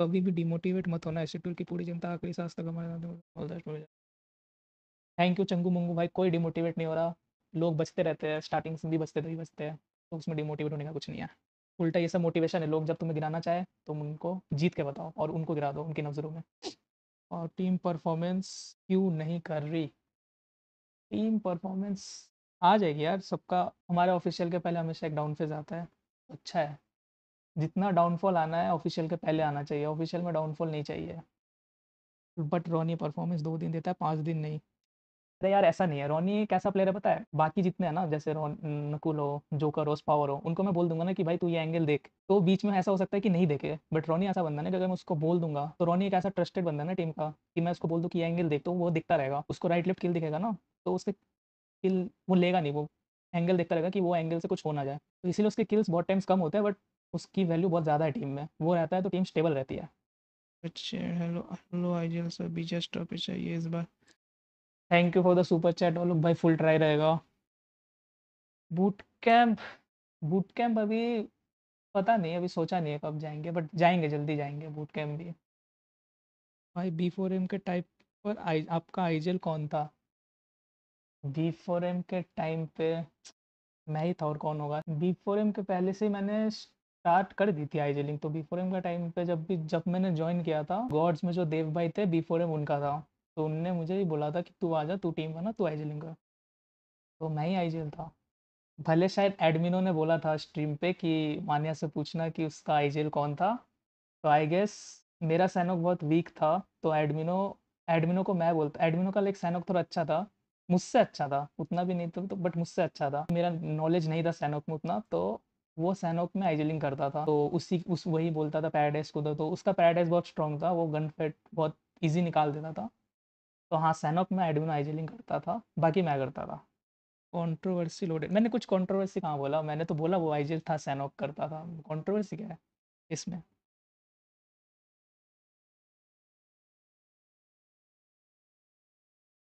कभी भी डिमोटिवेट मत होना ऐसे टूर की पूरी जनता आखिरी सांस तक हमारे थैंक यू चंगू मंगू भाई कोई डिमोटिवेट नहीं हो रहा लोग बचते रहते हैं स्टार्टिंग से भी बचते थे बचते हैं तो उसमें डिमोटिवेट होने का कुछ नहीं है उल्टा ये सब मोटिवेशन है लोग जब तुम्हें गिराना चाहे तो उनको जीत के बताओ और उनको गिरा दो उनकी नज़रों में और टीम परफॉर्मेंस क्यों नहीं कर रही टीम परफॉर्मेंस आ जाएगी यार सबका हमारे ऑफिशियल के पहले हमेशा एक डाउन फेज आता है अच्छा है जितना डाउनफॉल आना है ऑफिशियल के पहले आना चाहिए ऑफिशियल में डाउनफॉल नहीं चाहिए बट रोनी परफॉर्मेंस दो दिन देता है पाँच दिन नहीं अरे यार ऐसा नहीं है रोनी एक ऐसा प्लेयर है पता है बाकी जितने हैं ना जैसे रोन नकुल हो जोकर हो स्पावर हो उनको मैं बोल दूंगा ना कि भाई तू ये एंगल देख तो बीच में ऐसा हो सकता है कि नहीं देखे बट रोनी ऐसा बंदा ना कि अगर मैं उसको बोल दूंगा तो रोनी एक ऐसा ट्रस्टेड बंदा है ना टीम का कि मैं उसको बोल दूँ कि ये एंगल देख तो वो दिखता रहेगा उसको राइट लेफ्ट किल दिखेगा ना तो उसके किल वो लेगा नहीं वो एंगल देखता रहेगा कि वो एंगल से कुछ हो ना जाए तो इसीलिए उसके किल्स बहुत टाइम्स कम होते हैं बट उसकी वैल्यू बहुत ज़्यादा है टीम में वो रहता है तो टीम स्टेबल रहती है thank you for the super chat और भाई फुल ट्राई रहेगा बूट कैंप बूट कैंप अभी पता नहीं अभी सोचा नहीं है कब जाएंगे बट जाएंगे जल्दी जाएंगे बूट कैंप भी भाई बी फोर एम के टाइप पर आई आपका आइजल कौन था बी फोर एम के टाइम पे मैं ही था और कौन होगा बी फोर एम के पहले से मैंने स्टार्ट कर दी थी आई जेलिंग तो बी फोर एम का टाइम पे जब भी जब मैंने ज्वाइन किया था गॉड्स में जो देव भाई थे बी फोर एम उनका था तो उनने मुझे ही बोला था कि तू आ जा तू टीम बना तू आई जेलिंग कर तो मैं ही आई जेल था भले शायद एडमिनों ने बोला था स्ट्रीम पे कि मानिया से पूछना कि उसका आई जेल कौन था तो आई गेस मेरा सैनोक बहुत वीक था तो एडमिनो एडमिनो को मैं बोलता एडमिनो का लाइक सैनोक थोड़ा अच्छा था मुझसे अच्छा था उतना भी नहीं था तो बट तो, मुझसे अच्छा था मेरा नॉलेज नहीं था सैनोक में उतना तो वो सैनोक में आइजलिंग करता था तो उसी उस वही बोलता था पैराडाइज को तो उसका पैराडाइज बहुत स्ट्रॉन्ग था वो गन फेट बहुत ईजी निकाल देता था तो हाँ सैनोक में एडमिन आइजलिंग करता था बाकी मैं करता था कॉन्ट्रोवर्सी लोडेड मैंने कुछ कॉन्ट्रोवर्सी कहाँ बोला मैंने तो बोला वो आइजल था सैनोक करता था कॉन्ट्रोवर्सी क्या है इसमें